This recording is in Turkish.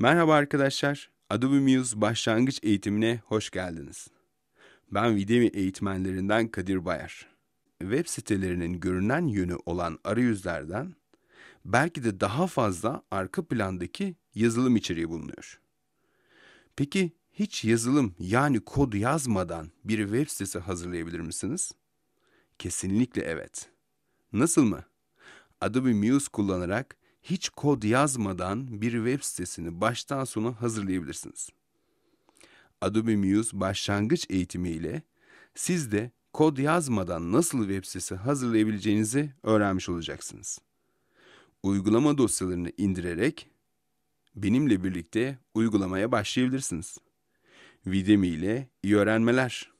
Merhaba arkadaşlar, Adobe Muse başlangıç eğitimine hoş geldiniz. Ben Videmi eğitmenlerinden Kadir Bayar. Web sitelerinin görünen yönü olan arayüzlerden belki de daha fazla arka plandaki yazılım içeriği bulunuyor. Peki hiç yazılım yani kod yazmadan bir web sitesi hazırlayabilir misiniz? Kesinlikle evet. Nasıl mı? Adobe Muse kullanarak hiç kod yazmadan bir web sitesini baştan sona hazırlayabilirsiniz. Adobe Muse başlangıç eğitimi ile siz de kod yazmadan nasıl web sitesi hazırlayabileceğinizi öğrenmiş olacaksınız. Uygulama dosyalarını indirerek benimle birlikte uygulamaya başlayabilirsiniz. Videmi ile iyi öğrenmeler.